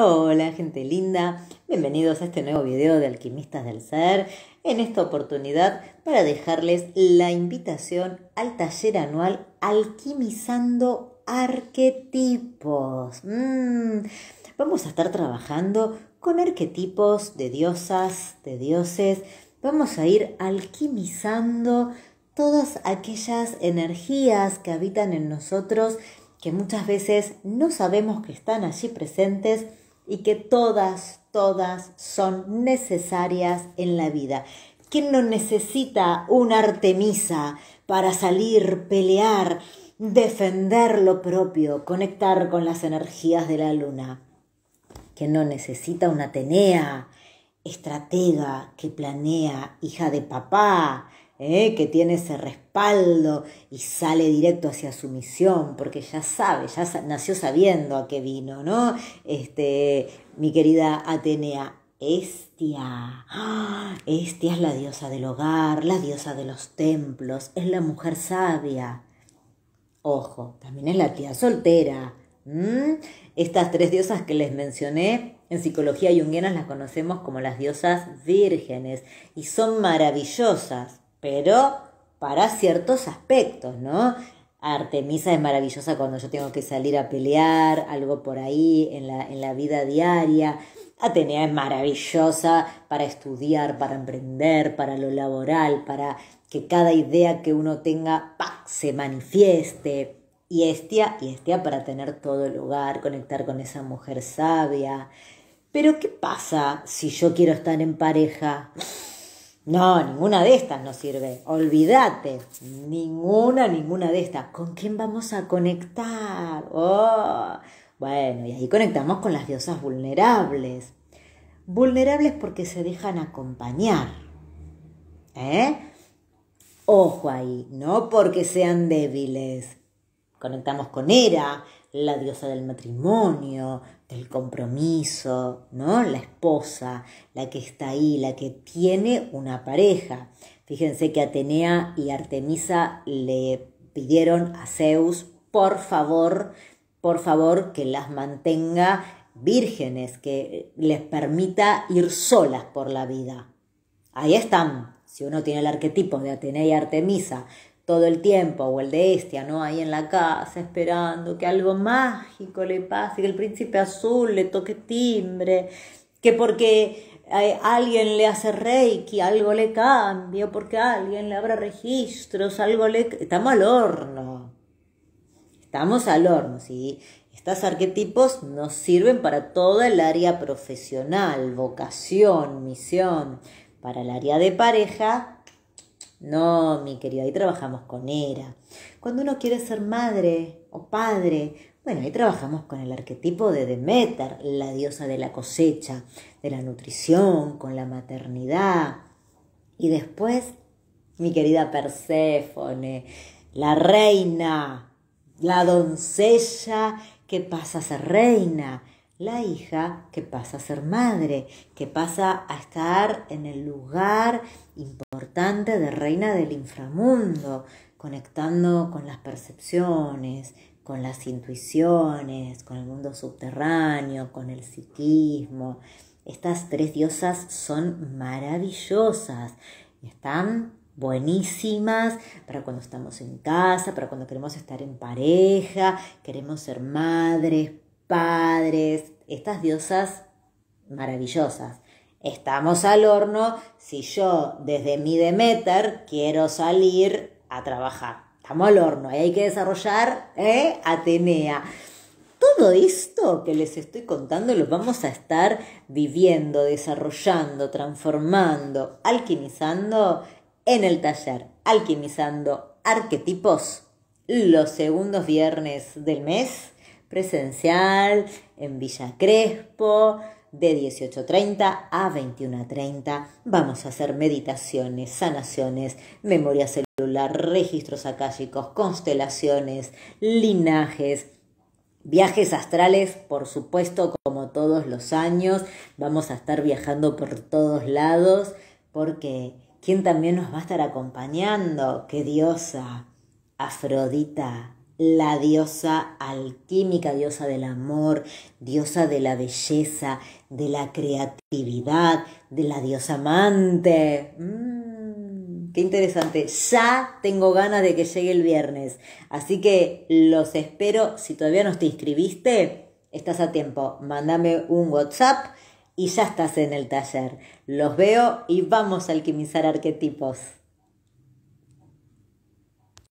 Hola gente linda, bienvenidos a este nuevo video de Alquimistas del Ser. En esta oportunidad para dejarles la invitación al taller anual Alquimizando Arquetipos. Mm. Vamos a estar trabajando con arquetipos de diosas, de dioses. Vamos a ir alquimizando todas aquellas energías que habitan en nosotros que muchas veces no sabemos que están allí presentes y que todas, todas son necesarias en la vida. ¿Quién no necesita una Artemisa para salir, pelear, defender lo propio, conectar con las energías de la luna? ¿Quién no necesita una Atenea, estratega que planea, hija de papá, ¿eh? que tiene ese respaldo y sale directo hacia su misión, porque ya sabe, ya nació sabiendo a qué vino, ¿no? Este, mi querida Atenea, Estia. ¡Ah! Estia es la diosa del hogar, la diosa de los templos, es la mujer sabia. Ojo, también es la tía soltera. Estas tres diosas que les mencioné en psicología junguiana las conocemos como las diosas vírgenes y son maravillosas pero para ciertos aspectos, ¿no? Artemisa es maravillosa cuando yo tengo que salir a pelear, algo por ahí en la, vida diaria. Atenea es maravillosa para estudiar, para emprender, para lo laboral, para que cada idea que uno tenga se manifieste. Y Estia, y Estia para tener todo el lugar, conectar con esa mujer sabia. Pero ¿qué pasa si yo quiero estar en pareja? No, ninguna de estas nos sirve. Olvídate. Ninguna, ninguna de estas. ¿Con quién vamos a conectar? Oh. Bueno, y ahí conectamos con las diosas vulnerables. Vulnerables porque se dejan acompañar. ¿Eh? Ojo ahí, no porque sean débiles. Conectamos con Hera, la diosa del matrimonio, del compromiso, ¿no? La esposa, la que está ahí, la que tiene una pareja. Fíjense que Atenea y Artemisa le pidieron a Zeus, por favor, por favor, que las mantenga vírgenes, que les permita ir solas por la vida. Ahí están, si uno tiene el arquetipo de Atenea y Artemisa, todo el tiempo, o el de Estia, ¿no? Ahí en la casa, esperando que algo mágico le pase, que el príncipe azul le toque timbre, que porque eh, alguien le hace reiki, algo le cambia, porque alguien le abra registros, algo le... Estamos al horno. Estamos al horno, y Estos arquetipos nos sirven para todo el área profesional, vocación, misión, para el área de pareja no, mi querido, ahí trabajamos con ERA. Cuando uno quiere ser madre o padre, bueno, ahí trabajamos con el arquetipo de Demeter, la diosa de la cosecha, de la nutrición, con la maternidad. Y después, mi querida Perséfone, la reina, la doncella que pasa a ser reina, la hija que pasa a ser madre, que pasa a estar en el lugar importante de reina del inframundo, conectando con las percepciones, con las intuiciones, con el mundo subterráneo, con el psiquismo. Estas tres diosas son maravillosas, están buenísimas para cuando estamos en casa, para cuando queremos estar en pareja, queremos ser madres, padres, estas diosas maravillosas. Estamos al horno si yo desde mi Demeter quiero salir a trabajar. Estamos al horno y ¿eh? hay que desarrollar ¿eh? Atenea. Todo esto que les estoy contando lo vamos a estar viviendo, desarrollando, transformando, alquimizando en el taller Alquimizando Arquetipos los segundos viernes del mes presencial en Villa Crespo de 18.30 a 21.30. Vamos a hacer meditaciones, sanaciones, memoria celular, registros akáshicos, constelaciones, linajes, Viajes astrales, por supuesto, como todos los años, vamos a estar viajando por todos lados, porque ¿quién también nos va a estar acompañando? ¡Qué diosa! Afrodita, la diosa alquímica, diosa del amor, diosa de la belleza, de la creatividad, de la diosa amante. Mm, qué interesante. Ya tengo ganas de que llegue el viernes. Así que los espero. Si todavía no te inscribiste, estás a tiempo. Mándame un WhatsApp y ya estás en el taller. Los veo y vamos a alquimizar arquetipos.